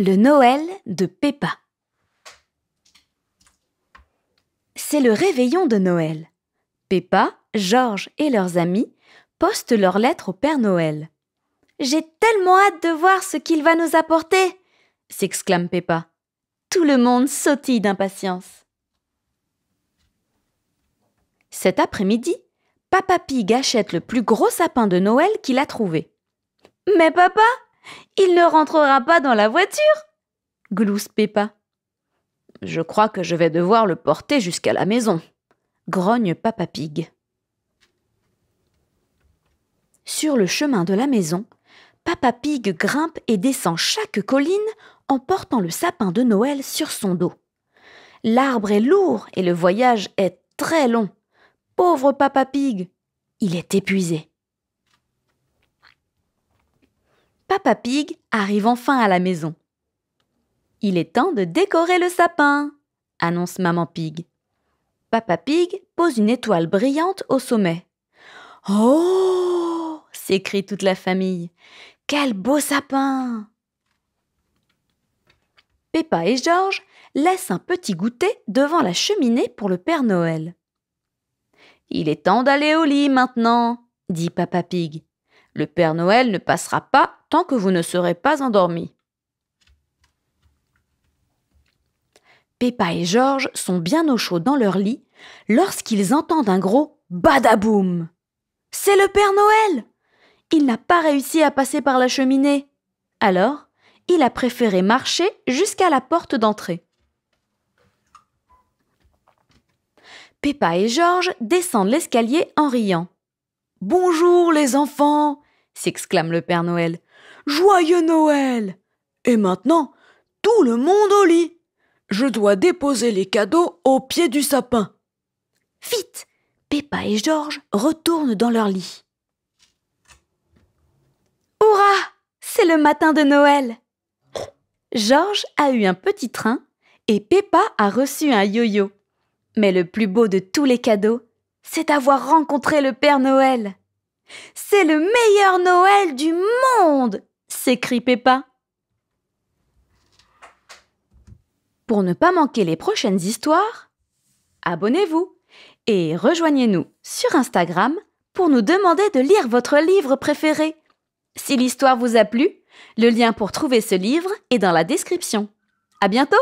Le Noël de Peppa. C'est le réveillon de Noël. Peppa, Georges et leurs amis postent leurs lettres au Père Noël. J'ai tellement hâte de voir ce qu'il va nous apporter s'exclame Peppa. Tout le monde sautille d'impatience. Cet après-midi, Papa Pig achète le plus gros sapin de Noël qu'il a trouvé. Mais papa, il ne rentrera pas dans la voiture glousse Peppa. Je crois que je vais devoir le porter jusqu'à la maison, grogne Papa Pig. Sur le chemin de la maison, Papa Pig grimpe et descend chaque colline en portant le sapin de Noël sur son dos. L'arbre est lourd et le voyage est très long. Pauvre Papa Pig, il est épuisé. Papa Pig arrive enfin à la maison. Il est temps de décorer le sapin, annonce Maman Pig. Papa Pig pose une étoile brillante au sommet. Oh s'écrie toute la famille. Quel beau sapin Peppa et Georges laissent un petit goûter devant la cheminée pour le Père Noël. Il est temps d'aller au lit maintenant, dit Papa Pig. Le Père Noël ne passera pas tant que vous ne serez pas endormi. Peppa et Georges sont bien au chaud dans leur lit lorsqu'ils entendent un gros badaboum. C'est le Père Noël Il n'a pas réussi à passer par la cheminée. Alors, il a préféré marcher jusqu'à la porte d'entrée. Peppa et Georges descendent l'escalier en riant. Bonjour les enfants s'exclame le Père Noël. Joyeux Noël Et maintenant, tout le monde au lit Je dois déposer les cadeaux au pied du sapin. Vite Peppa et Georges retournent dans leur lit. Hurrah C'est le matin de Noël Georges a eu un petit train et Peppa a reçu un yo-yo. Mais le plus beau de tous les cadeaux, c'est avoir rencontré le Père Noël. C'est le meilleur Noël du monde s'écrie Peppa. Pour ne pas manquer les prochaines histoires, abonnez-vous et rejoignez-nous sur Instagram pour nous demander de lire votre livre préféré. Si l'histoire vous a plu, le lien pour trouver ce livre est dans la description. À bientôt!